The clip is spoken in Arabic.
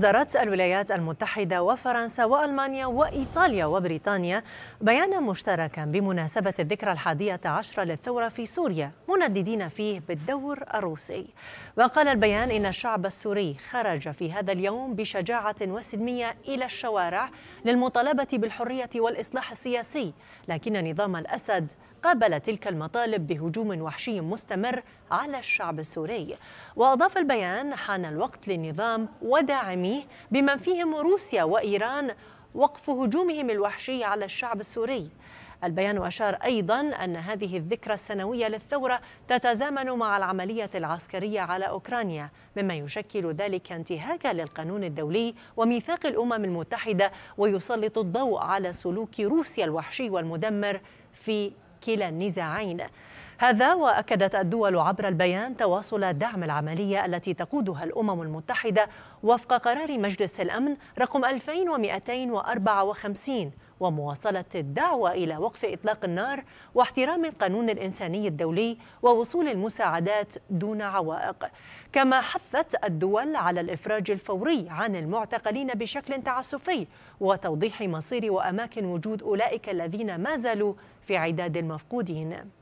أصدرت الولايات المتحدة وفرنسا وألمانيا وإيطاليا وبريطانيا بيانا مشتركا بمناسبة الذكرى الحادية عشرة للثورة في سوريا منددين فيه بالدور الروسي وقال البيان إن الشعب السوري خرج في هذا اليوم بشجاعة وسلمية إلى الشوارع للمطالبة بالحرية والإصلاح السياسي لكن نظام الأسد قابل تلك المطالب بهجوم وحشي مستمر على الشعب السوري وأضاف البيان حان الوقت للنظام وداعميه بمن فيهم روسيا وإيران وقف هجومهم الوحشي على الشعب السوري البيان أشار أيضا أن هذه الذكرى السنوية للثورة تتزامن مع العملية العسكرية على أوكرانيا مما يشكل ذلك انتهاكا للقانون الدولي وميثاق الأمم المتحدة ويسلط الضوء على سلوك روسيا الوحشي والمدمر في كلا النزاعين هذا واكدت الدول عبر البيان تواصل دعم العمليه التي تقودها الامم المتحده وفق قرار مجلس الامن رقم 2254 ومواصلة الدعوة إلى وقف إطلاق النار واحترام القانون الإنساني الدولي ووصول المساعدات دون عوائق كما حثت الدول على الإفراج الفوري عن المعتقلين بشكل تعسفي وتوضيح مصير وأماكن وجود أولئك الذين ما زالوا في عداد المفقودين